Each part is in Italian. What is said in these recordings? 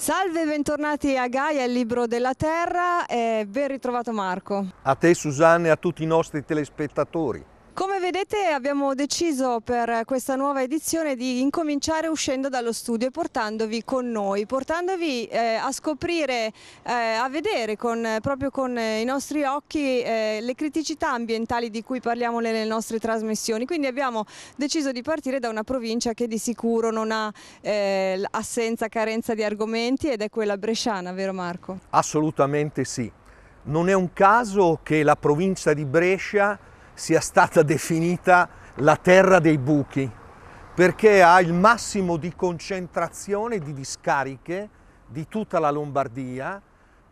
Salve, bentornati a Gaia, il libro della terra e ben ritrovato Marco. A te Susanne e a tutti i nostri telespettatori. Come vedete abbiamo deciso per questa nuova edizione di incominciare uscendo dallo studio e portandovi con noi, portandovi eh, a scoprire, eh, a vedere con, proprio con eh, i nostri occhi eh, le criticità ambientali di cui parliamo nelle nostre trasmissioni. Quindi abbiamo deciso di partire da una provincia che di sicuro non ha eh, assenza, carenza di argomenti ed è quella bresciana, vero Marco? Assolutamente sì. Non è un caso che la provincia di Brescia sia stata definita la terra dei buchi, perché ha il massimo di concentrazione di discariche di tutta la Lombardia,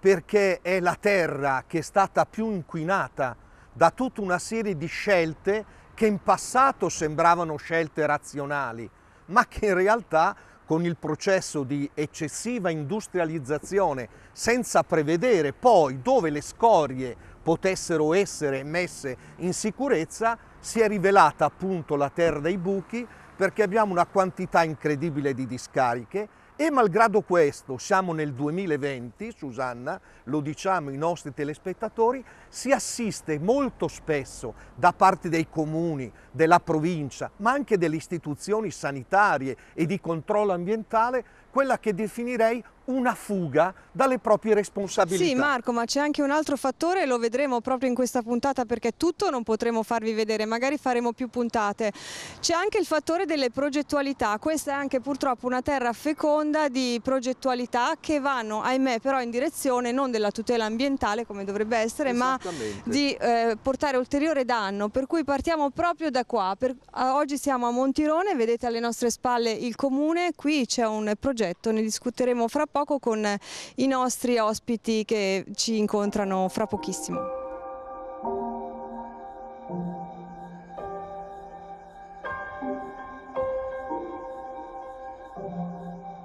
perché è la terra che è stata più inquinata da tutta una serie di scelte che in passato sembravano scelte razionali, ma che in realtà con il processo di eccessiva industrializzazione senza prevedere poi dove le scorie potessero essere messe in sicurezza, si è rivelata appunto la terra dei buchi perché abbiamo una quantità incredibile di discariche e malgrado questo siamo nel 2020, Susanna, lo diciamo i nostri telespettatori, si assiste molto spesso da parte dei comuni, della provincia, ma anche delle istituzioni sanitarie e di controllo ambientale, quella che definirei una fuga dalle proprie responsabilità. Sì Marco, ma c'è anche un altro fattore, lo vedremo proprio in questa puntata perché tutto non potremo farvi vedere, magari faremo più puntate. C'è anche il fattore delle progettualità, questa è anche purtroppo una terra feconda di progettualità che vanno, ahimè, però in direzione non della tutela ambientale come dovrebbe essere, ma di eh, portare ulteriore danno, per cui partiamo proprio da qua. Per, oggi siamo a Montirone, vedete alle nostre spalle il comune, qui c'è un progetto, ne discuteremo fra poco poco con i nostri ospiti che ci incontrano fra pochissimo.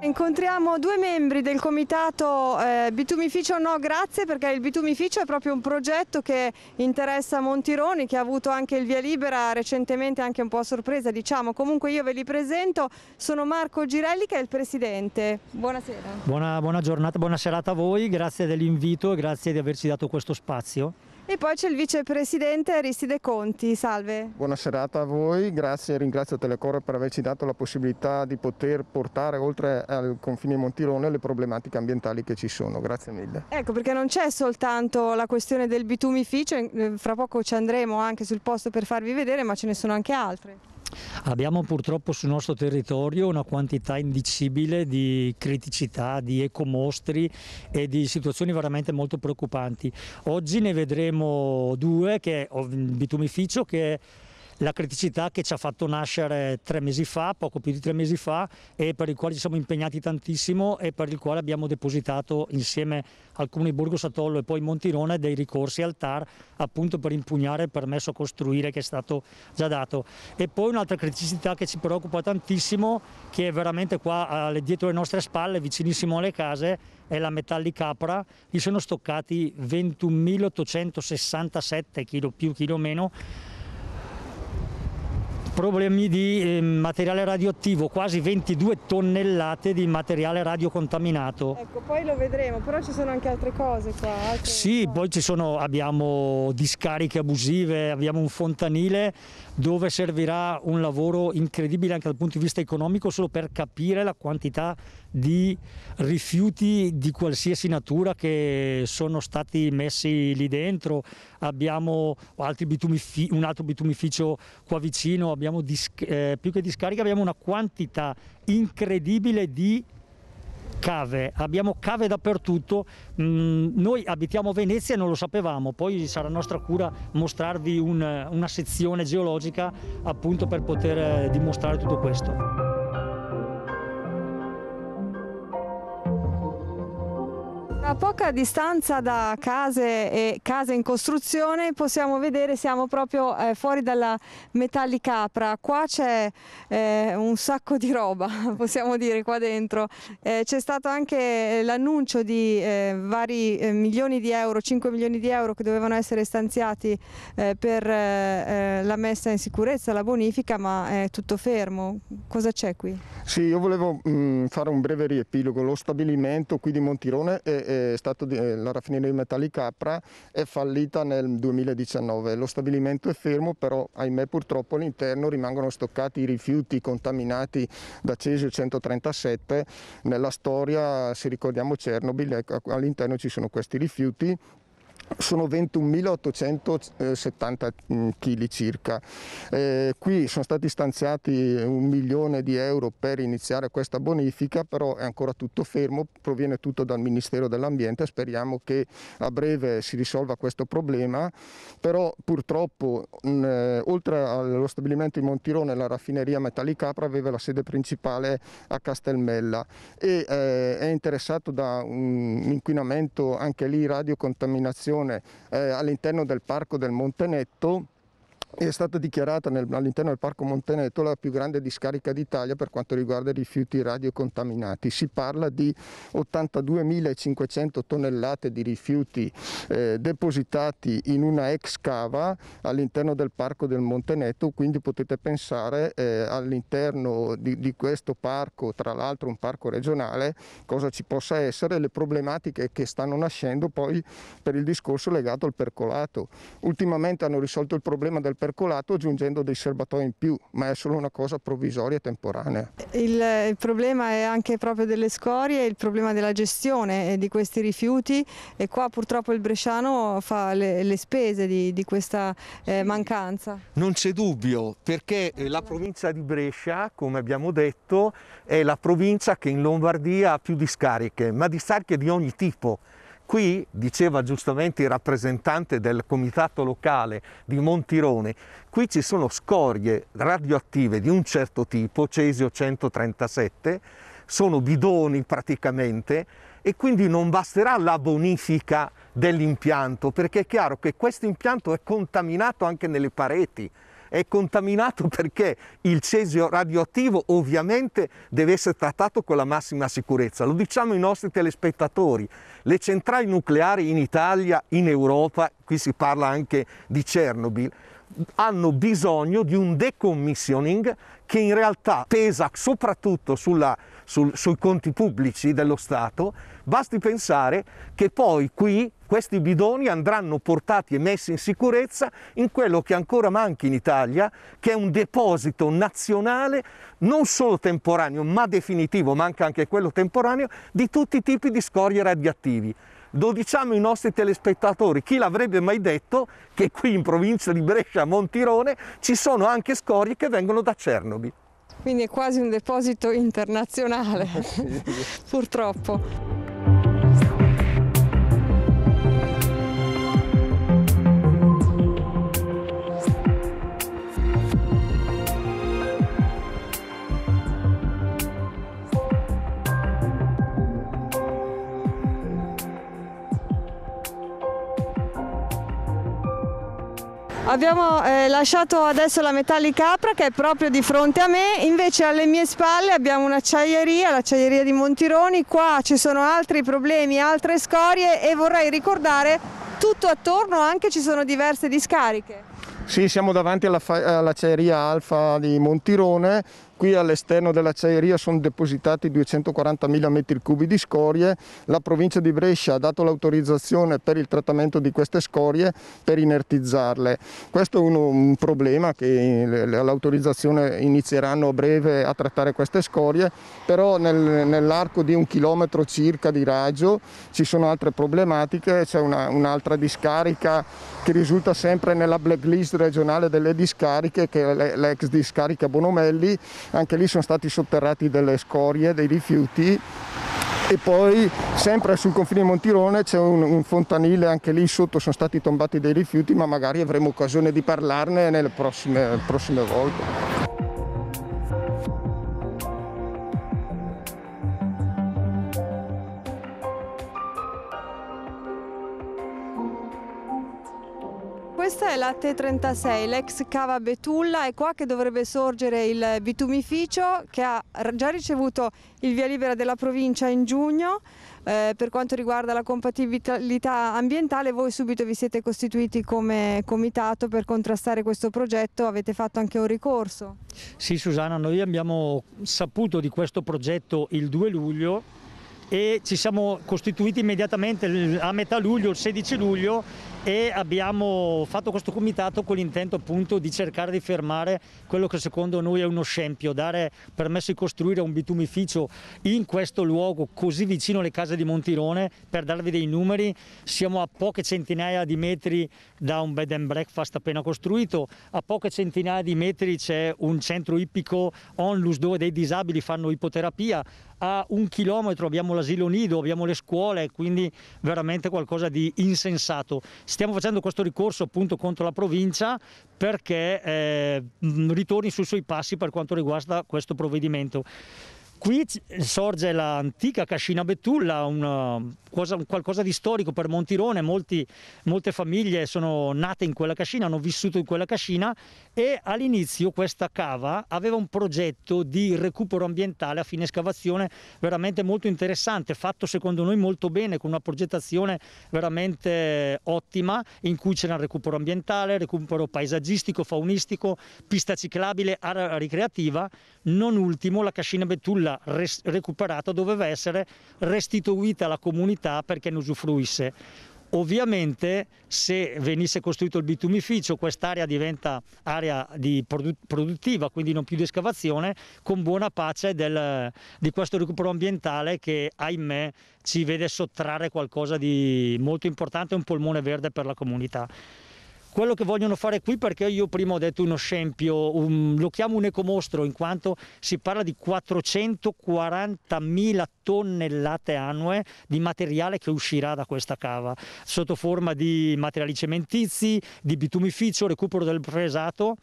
Incontriamo due membri del comitato eh, Bitumificio No Grazie perché il bitumificio è proprio un progetto che interessa Montironi che ha avuto anche il via libera recentemente anche un po' a sorpresa diciamo. Comunque io ve li presento, sono Marco Girelli che è il presidente. Buonasera. Buona, buona giornata, buona serata a voi, grazie dell'invito e grazie di averci dato questo spazio. E poi c'è il vicepresidente Aristide Conti, salve. Buona serata a voi, grazie e ringrazio Telecore per averci dato la possibilità di poter portare oltre al confine Montirone le problematiche ambientali che ci sono, grazie mille. Ecco perché non c'è soltanto la questione del bitumificio, eh, fra poco ci andremo anche sul posto per farvi vedere ma ce ne sono anche altre. Abbiamo purtroppo sul nostro territorio una quantità indicibile di criticità, di ecomostri e di situazioni veramente molto preoccupanti. Oggi ne vedremo due, che è bitumificio che è la criticità che ci ha fatto nascere tre mesi fa, poco più di tre mesi fa, e per il quale ci siamo impegnati tantissimo e per il quale abbiamo depositato insieme al Comune di Borgo Satollo e poi Montirone dei ricorsi al TAR appunto per impugnare il permesso a costruire che è stato già dato. E poi un'altra criticità che ci preoccupa tantissimo, che è veramente qua dietro le nostre spalle, vicinissimo alle case, è la Metalli Capra, gli sono stoccati 21.867 kg più, kg meno, problemi di eh, materiale radioattivo, quasi 22 tonnellate di materiale radiocontaminato. Ecco, poi lo vedremo, però ci sono anche altre cose qua. Altre sì, cose. poi sono, abbiamo discariche abusive, abbiamo un fontanile dove servirà un lavoro incredibile anche dal punto di vista economico solo per capire la quantità di rifiuti di qualsiasi natura che sono stati messi lì dentro. Abbiamo un altro bitumificio qua vicino, abbiamo eh, più che discariche, abbiamo una quantità incredibile di cave, abbiamo cave dappertutto, mm, noi abitiamo a Venezia e non lo sapevamo, poi sarà nostra cura mostrarvi un, una sezione geologica appunto per poter eh, dimostrare tutto questo. A poca distanza da case e case in costruzione possiamo vedere siamo proprio eh, fuori dalla Metallicapra, qua c'è eh, un sacco di roba possiamo dire qua dentro, eh, c'è stato anche eh, l'annuncio di eh, vari eh, milioni di euro, 5 milioni di euro che dovevano essere stanziati per la messa in sicurezza, la bonifica ma è tutto fermo, cosa c'è qui? Sì, io volevo mh, mm, fare un breve riepilogo, lo stabilimento qui di Montirone è di, eh, la raffineria di metalli Capra è fallita nel 2019. Lo stabilimento è fermo, però ahimè purtroppo all'interno rimangono stoccati i rifiuti contaminati da Cesio 137. Nella storia, se ricordiamo Chernobyl, ecco, all'interno ci sono questi rifiuti sono 21.870 kg eh, mm, circa. Eh, qui sono stati stanziati un milione di euro per iniziare questa bonifica, però è ancora tutto fermo, proviene tutto dal Ministero dell'Ambiente, speriamo che a breve si risolva questo problema, però purtroppo mh, mm, eh, oltre allo stabilimento di Montirone la raffineria Metallicapra aveva la sede principale a Castelmella e eh, è interessato da un inquinamento anche lì radiocontaminazione stazione eh, all'interno del parco del Montenetto è stata dichiarata all'interno del Parco Monteneto la più grande discarica d'Italia per quanto riguarda i rifiuti radiocontaminati. Si parla di 82.500 tonnellate di rifiuti eh, depositati in una ex cava all'interno del Parco del Monteneto, quindi potete pensare eh, all'interno di, di questo parco, tra l'altro un parco regionale, cosa ci possa essere, le problematiche che stanno nascendo poi per il discorso legato al percolato. Ultimamente hanno risolto il problema del percolato aggiungendo dei serbatoi in più, ma è solo una cosa provvisoria e temporanea. Il, il problema è anche proprio delle scorie, il problema della gestione eh, di questi rifiuti e qua purtroppo il bresciano fa le, le spese di, di questa eh, mancanza. Non c'è dubbio perché eh, la provincia di Brescia, come abbiamo detto, è la provincia che in Lombardia ha più discariche, ma discariche di ogni tipo Qui, diceva giustamente il rappresentante del comitato locale di Montirone, qui ci sono scorie radioattive di un certo tipo, cesio 137, sono bidoni praticamente, e quindi non basterà la bonifica dell'impianto, perché è chiaro che questo impianto è contaminato anche nelle pareti, è contaminato perché il cesio radioattivo ovviamente deve essere trattato con la massima sicurezza. Lo diciamo ai nostri telespettatori, le centrali nucleari in Italia, in Europa, qui si parla anche di Chernobyl, hanno bisogno di un decommissioning che in realtà pesa soprattutto sulla sul, sui conti pubblici dello Stato, basti pensare che poi qui questi bidoni andranno portati e messi in sicurezza in quello che ancora manca in Italia, che è un deposito nazionale non solo temporaneo ma definitivo, manca anche quello temporaneo, di tutti i tipi di scorie radioattivi lo diciamo ai nostri telespettatori, chi l'avrebbe mai detto che qui in provincia di Brescia, a Montirone, ci sono anche scorie che vengono da Chernobyl quindi è quasi un deposito internazionale, purtroppo. Abbiamo eh, lasciato adesso la Metalli Capra che è proprio di fronte a me, invece alle mie spalle abbiamo un'acciaieria, l'acciaieria di Montironi, qua ci sono altri problemi, altre scorie e vorrei ricordare tutto attorno anche ci sono diverse discariche. Sì, siamo davanti all'acciaieria Alfa di Montirone Qui all'esterno dell'acciaieria sono depositati 240.000 metri cubi di scorie. La provincia di Brescia ha dato l'autorizzazione per il trattamento di queste scorie per inertizzarle. Questo è uno, un problema che l'autorizzazione inizieranno a breve a trattare queste scorie, però nel, nell'arco di un chilometro circa di raggio ci sono altre problematiche, c'è un'altra discarica che risulta sempre nella blacklist regionale delle discariche, che è l'ex discarica Bonomelli, anche lì sono stati sotterrati delle scorie, dei rifiuti e poi sempre sul confine Montirone c'è un, un, fontanile, anche lì sotto sono stati tombati dei rifiuti, ma magari avremo occasione di parlarne nelle prossime, prossime volte. la T36, l'ex cava Betulla, è qua che dovrebbe sorgere il bitumificio che ha già ricevuto il via libera della provincia in giugno. Eh, per quanto riguarda la compatibilità ambientale voi subito vi siete costituiti come comitato per contrastare questo progetto, avete fatto anche un ricorso. Sì Susanna, noi abbiamo saputo di questo progetto il 2 luglio e ci siamo costituiti immediatamente a metà luglio, il 16 luglio, e abbiamo fatto questo comitato con l'intento appunto di cercare di fermare quello che secondo noi è uno scempio, dare permesso di costruire un bitumificio in questo luogo così vicino alle case di Montirone, per darvi dei numeri siamo a poche centinaia di metri da un bed and breakfast appena costruito, a poche centinaia di metri c'è un centro ippico onlus dove dei disabili fanno ipoterapia, a un chilometro abbiamo l'asilo nido, abbiamo le scuole, quindi veramente qualcosa di insensato. Stiamo facendo questo ricorso appunto contro la provincia perché eh, ritorni sui suoi passi per quanto riguarda questo provvedimento. Qui sorge l'antica Cascina Betulla, cosa, qualcosa di storico per Montirone, Molti, molte famiglie sono nate in quella cascina, hanno vissuto in quella cascina e all'inizio questa cava aveva un progetto di recupero ambientale a fine scavazione veramente molto interessante, fatto secondo noi molto bene, con una progettazione veramente ottima in cui c'era recupero ambientale, recupero paesaggistico, faunistico, pista ciclabile, area ricreativa, non ultimo la Cascina Betulla cosa res- recuperata doveva essere restituita alla comunità perché ne usufruisse. Ovviamente se venisse costruito il bitumificio quest'area diventa area di produ- produttiva, quindi non più di escavazione, con buona pace del, di questo recupero ambientale che ahimè ci vede sottrarre qualcosa di molto importante, un polmone verde per la comunità quello che vogliono fare qui perché io prima ho detto uno scempio, un, lo chiamo un ecomostro in quanto si parla di 440.000 tonnellate annue di materiale che uscirà da questa cava sotto forma di materiali cementizi, di bitumificio, recupero del presato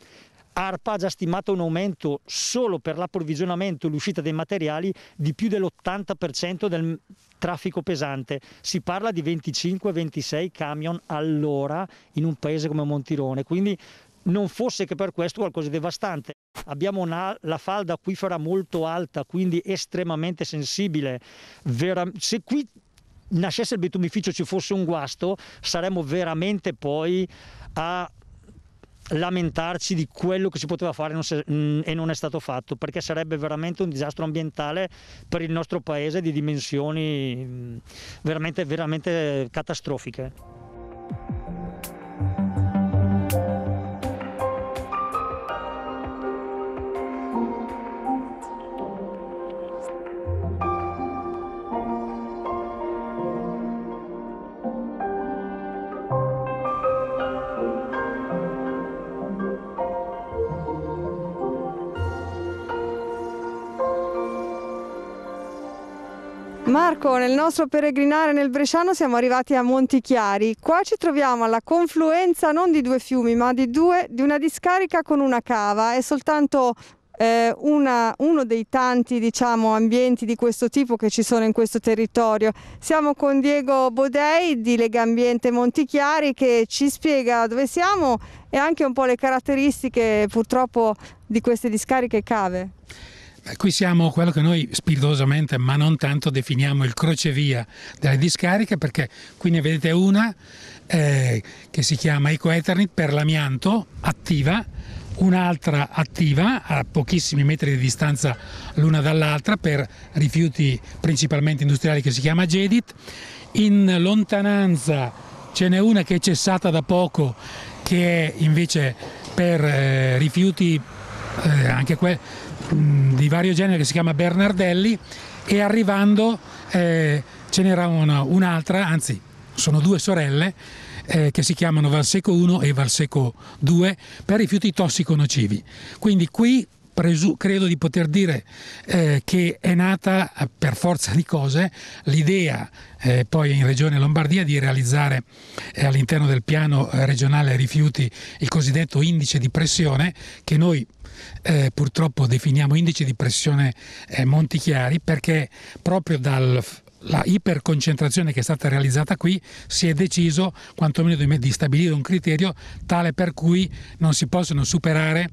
ARPA ha già stimato un aumento solo per l'approvvigionamento e l'uscita dei materiali di più dell'80% del traffico pesante. Si parla di 25-26 camion all'ora in un paese come Montirone, quindi non fosse che per questo qualcosa di devastante. Abbiamo una, la falda acquifera molto alta, quindi estremamente sensibile. Vera, se qui nascesse il bitumificio ci fosse un guasto, saremmo veramente poi a lamentarci di quello che si poteva fare non se, mh, mm, e non è stato fatto, perché sarebbe veramente un disastro ambientale per il nostro paese di dimensioni mh, mm, veramente, veramente catastrofiche. Marco, nel nostro peregrinare nel Bresciano siamo arrivati a Montichiari. Qua ci troviamo alla confluenza non di due fiumi, ma di, due, di una discarica con una cava. È soltanto eh, una, uno dei tanti diciamo, ambienti di questo tipo che ci sono in questo territorio. Siamo con Diego Bodei di Legambiente Montichiari che ci spiega dove siamo e anche un po' le caratteristiche purtroppo di queste discariche e cave qui siamo quello che noi spiritosamente, ma non tanto, definiamo il crocevia delle discariche, perché qui ne vedete una eh, che si chiama EcoEternit per l'amianto attiva, un'altra attiva a pochissimi metri di distanza l'una dall'altra per rifiuti principalmente industriali che si chiama Gedit. In lontananza ce n'è una che è cessata da poco che è invece per eh, rifiuti eh, anche que- Mm, di vario genere che si chiama Bernardelli e arrivando eh, ce n'era una, un'altra, anzi sono due sorelle eh, che si chiamano Valseco 1 e Valseco 2 per rifiuti tossico nocivi. Quindi qui presu- credo di poter dire eh, che è nata eh, per forza di cose l'idea eh, poi in Regione Lombardia di realizzare eh, all'interno del piano eh, regionale rifiuti il cosiddetto indice di pressione che noi eh, purtroppo definiamo indice di pressione eh, Montichiari perché proprio dal, la iperconcentrazione che è stata realizzata qui si è deciso quantomeno di, di stabilire un criterio tale per cui non si possono superare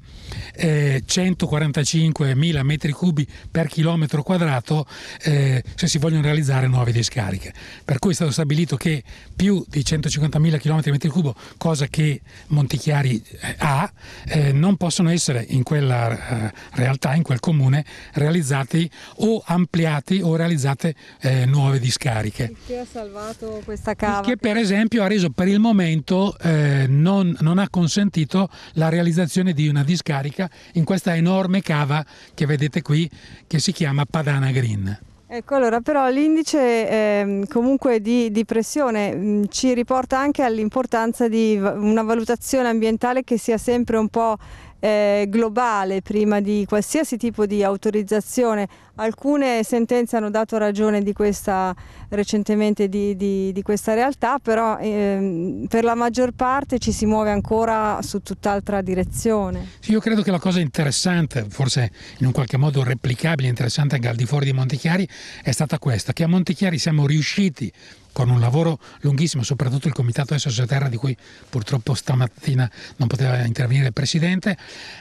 eh, 145.000 metri cubi per chilometro quadrato eh, se si vogliono realizzare nuove discariche. Per cui è stato stabilito che più di 150.000 km metri cubo, cosa che Montichiari eh, ha, eh, non possono essere in quella eh, realtà, in quel comune, realizzati o ampliati o realizzate nuove eh, nuove discariche. Che ha salvato questa cava. Che per esempio ha reso per il momento eh, non, non, ha consentito la realizzazione di una discarica in questa enorme cava che vedete qui che si chiama Padana Green. Ecco allora però l'indice eh, comunque di, di pressione mh, mm, ci riporta anche all'importanza di una valutazione ambientale che sia sempre un po' eh, globale prima di qualsiasi tipo di autorizzazione. Alcune sentenze hanno dato ragione di questa, recentemente di, di, di questa realtà, però ehm, per la maggior parte ci si muove ancora su tutt'altra direzione. Sì, io credo che la cosa interessante, forse in un qualche modo replicabile, interessante anche al di fuori di Montichiari, è stata questa, che a Montichiari siamo riusciti con un lavoro lunghissimo, soprattutto il Comitato di delle Terra, di cui purtroppo stamattina non poteva intervenire il Presidente,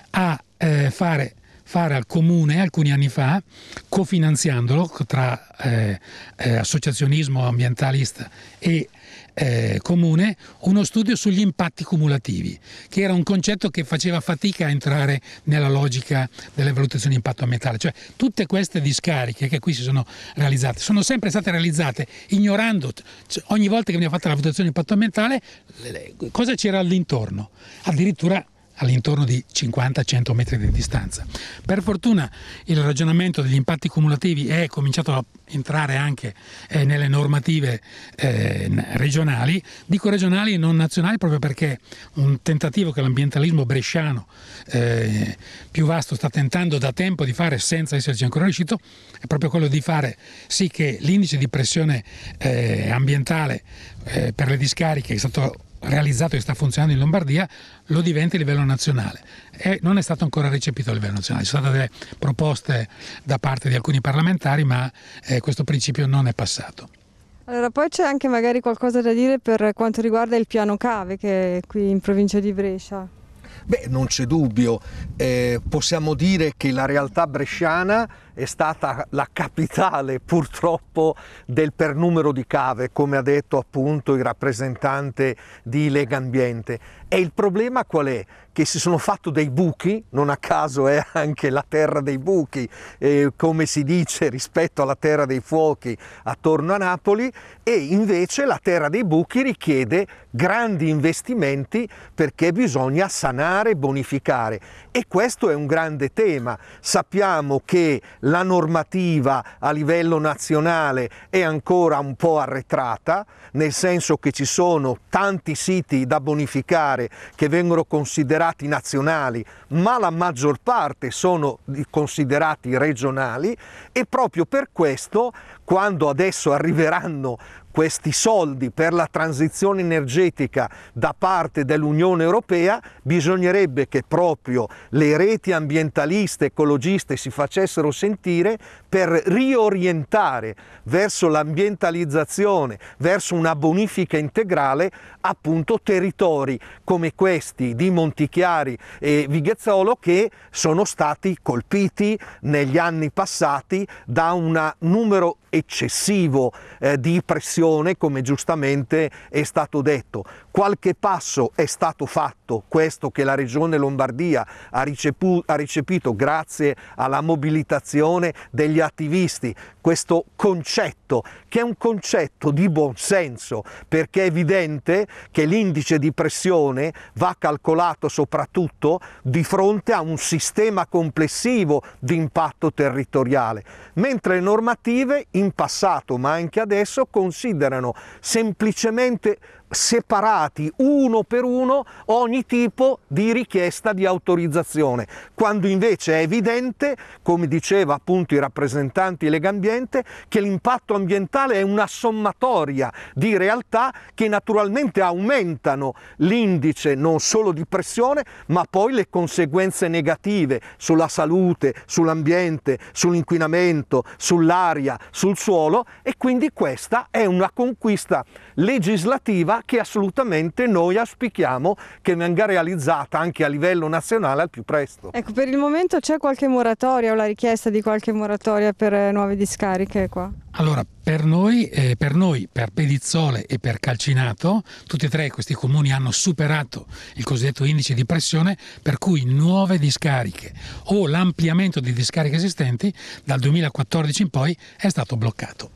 a eh, fare fare al comune alcuni anni fa, cofinanziandolo tra eh, eh, associazionismo ambientalista e eh, comune uno studio sugli impatti cumulativi, che era un concetto che faceva fatica a entrare nella logica delle valutazioni di impatto ambientale. Cioè tutte queste discariche che qui si sono realizzate sono sempre state realizzate ignorando cioè, ogni volta che veniva fatta la valutazione di impatto ambientale cosa c'era all'intorno. Addirittura all'intorno di 50-100 metri di distanza. Per fortuna il ragionamento degli impatti cumulativi è cominciato a entrare anche eh, nelle normative eh, regionali, dico regionali e non nazionali proprio perché un tentativo che l'ambientalismo bresciano eh, più vasto sta tentando da tempo di fare senza esserci ancora riuscito è proprio quello di fare sì che l'indice di pressione eh, ambientale eh, per le discariche che è stato realizzato e sta funzionando in Lombardia lo diventi a livello nazionale e non è stato ancora recepito a livello nazionale, ci sono state delle proposte da parte di alcuni parlamentari ma eh, questo principio non è passato. Allora, poi c'è anche magari qualcosa da dire per quanto riguarda il piano cave che è qui in provincia di Brescia. Beh, non c'è dubbio, eh, possiamo dire che la realtà bresciana è stata la capitale purtroppo del per numero di cave, come ha detto appunto il rappresentante di Lega Ambiente. E il problema qual è? Che si sono fatti dei buchi, non a caso è anche la terra dei buchi, eh, come si dice rispetto alla terra dei fuochi attorno a Napoli, e invece la terra dei buchi richiede grandi investimenti perché bisogna sanare, bonificare. E questo è un grande tema. Sappiamo che la normativa a livello nazionale è ancora un po' arretrata, nel senso che ci sono tanti siti da bonificare che vengono considerati nazionali, ma la maggior parte sono considerati regionali e proprio per questo quando adesso arriveranno questi soldi per la transizione energetica da parte dell'Unione Europea, bisognerebbe che proprio le reti ambientaliste, ecologiste si facessero sentire per riorientare verso l'ambientalizzazione, verso una bonifica integrale appunto territori come questi di Montichiari e Vighezzolo che sono stati colpiti negli anni passati da un numero eccessivo eh, di pressioni situazione, come giustamente è stato detto. Qualche passo è stato fatto, questo che la Regione Lombardia ha, ricepu- ha recepito grazie alla mobilitazione degli attivisti, questo concetto che è un concetto di buonsenso perché è evidente che l'indice di pressione va calcolato soprattutto di fronte a un sistema complessivo di impatto territoriale, mentre le normative in passato ma anche adesso considerano semplicemente separati uno per uno ogni tipo di richiesta di autorizzazione, quando invece è evidente, come diceva appunto i rappresentanti Legambiente, che l'impatto ambientale è una sommatoria di realtà che naturalmente aumentano l'indice non solo di pressione, ma poi le conseguenze negative sulla salute, sull'ambiente, sull'inquinamento, sull'aria, sul suolo e quindi questa è una conquista legislativa ma che assolutamente noi auspichiamo che venga realizzata anche a livello nazionale al più presto. Ecco, per il momento c'è qualche moratoria o la richiesta di qualche moratoria per eh, nuove discariche qua? Allora, per noi, eh, per noi, per Pedizzole e per Calcinato, tutti e tre questi comuni hanno superato il cosiddetto indice di pressione, per cui nuove discariche o l'ampliamento di discariche esistenti dal 2014 in poi è stato bloccato.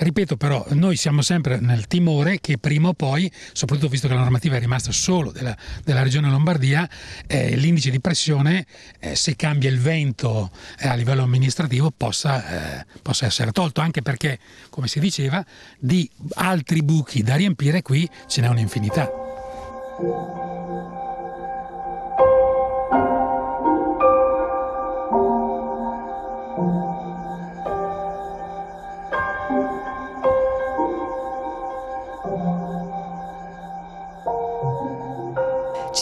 Ripeto però, noi siamo sempre nel timore che prima o poi, soprattutto visto che la normativa è rimasta solo della, della regione Lombardia, eh, l'indice di pressione, eh, se cambia il vento eh, a livello amministrativo, possa, eh, possa, essere tolto, anche perché, come si diceva, di altri buchi da riempire qui ce n'è un'infinità.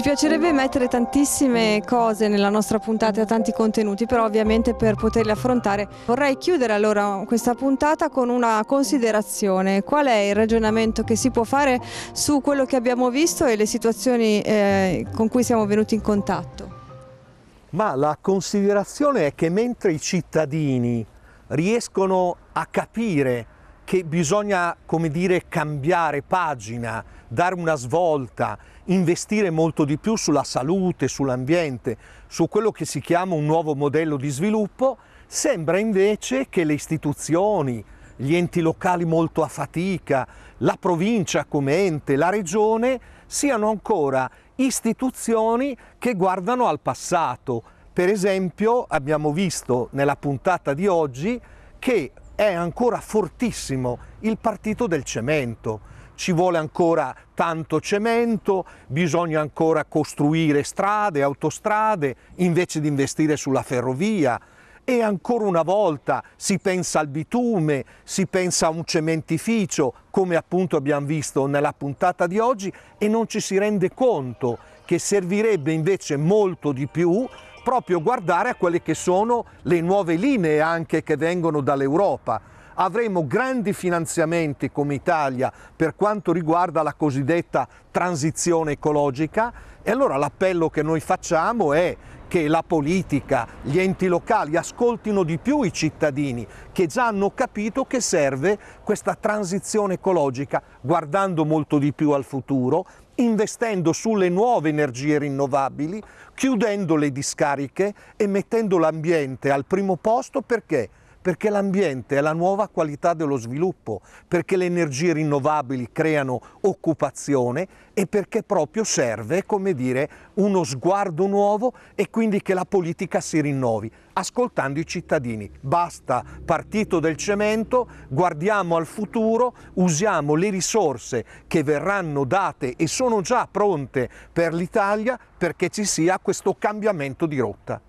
Ci piacerebbe mettere tantissime cose nella nostra puntata, tanti contenuti, però ovviamente per poterli affrontare vorrei chiudere allora questa puntata con una considerazione. Qual è il ragionamento che si può fare su quello che abbiamo visto e le situazioni eh, con cui siamo venuti in contatto? Ma la considerazione è che mentre i cittadini riescono a capire che bisogna, come dire, cambiare pagina, dare una svolta, investire molto di più sulla salute, sull'ambiente, su quello che si chiama un nuovo modello di sviluppo, sembra invece che le istituzioni, gli enti locali molto a fatica, la provincia come ente, la regione, siano ancora istituzioni che guardano al passato. Per esempio abbiamo visto nella puntata di oggi che è ancora fortissimo il partito del cemento. Ci vuole ancora tanto cemento, bisogna ancora costruire strade, autostrade, invece di investire sulla ferrovia, e ancora una volta si pensa al bitume, si pensa a un cementificio, come appunto abbiamo visto nella puntata di oggi, e non ci si rende conto che servirebbe invece molto di più proprio guardare a quelle che sono le nuove linee anche che vengono dall'Europa. Avremo grandi finanziamenti come Italia per quanto riguarda la cosiddetta transizione ecologica e allora l'appello che noi facciamo è che la politica, gli enti locali ascoltino di più i cittadini che già hanno capito che serve questa transizione ecologica guardando molto di più al futuro investendo sulle nuove energie rinnovabili, chiudendo le discariche e mettendo l'ambiente al primo posto perché perché l'ambiente è la nuova qualità dello sviluppo, perché le energie rinnovabili creano occupazione e perché proprio serve, come dire, uno sguardo nuovo e quindi che la politica si rinnovi, ascoltando i cittadini. Basta partito del cemento, guardiamo al futuro, usiamo le risorse che verranno date e sono già pronte per l'Italia perché ci sia questo cambiamento di rotta.